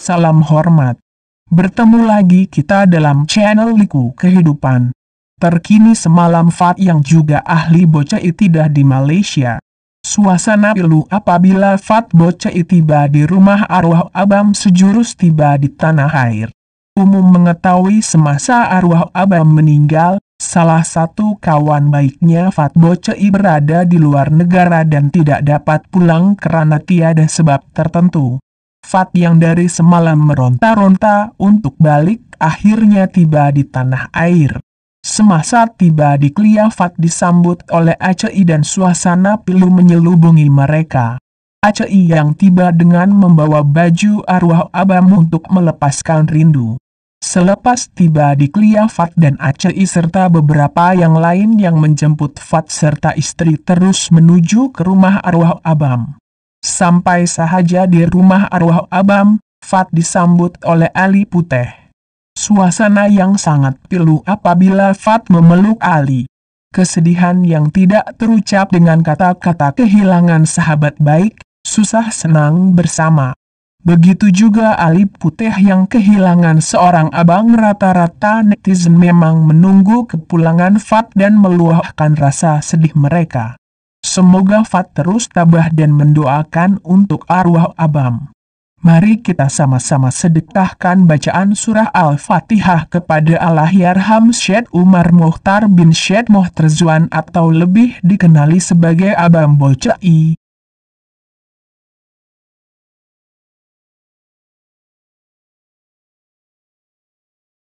Salam hormat. Bertemu lagi kita dalam channel Liku Kehidupan. Terkini semalam Fat yang juga ahli bocah itidah di Malaysia. Suasana pilu apabila Fat bocah tiba di rumah arwah Abam sejurus tiba di tanah air. Umum mengetahui semasa arwah Abam meninggal, salah satu kawan baiknya Fat Bocei berada di luar negara dan tidak dapat pulang karena tiada sebab tertentu. Fat yang dari semalam meronta-ronta untuk balik akhirnya tiba di tanah air. Semasa tiba di Fat disambut oleh Acei dan suasana pilu menyelubungi mereka. Acei yang tiba dengan membawa baju arwah Abam untuk melepaskan rindu. Selepas tiba di Fat dan Acei serta beberapa yang lain yang menjemput Fat serta istri terus menuju ke rumah arwah Abam. Sampai sahaja di rumah arwah Abam, Fat disambut oleh Ali Puteh. Suasana yang sangat pilu apabila Fat memeluk Ali. Kesedihan yang tidak terucap dengan kata-kata kehilangan sahabat baik, susah senang bersama. Begitu juga Ali Puteh yang kehilangan seorang abang rata-rata netizen memang menunggu kepulangan Fat dan meluahkan rasa sedih mereka. Semoga Fat terus tabah dan mendoakan untuk arwah Abam. Mari kita sama-sama sedekahkan bacaan surah Al-Fatihah kepada Allahyarham ya Syed Umar Muhtar bin Syed Mohterzuan atau lebih dikenali sebagai Abam Bolcai.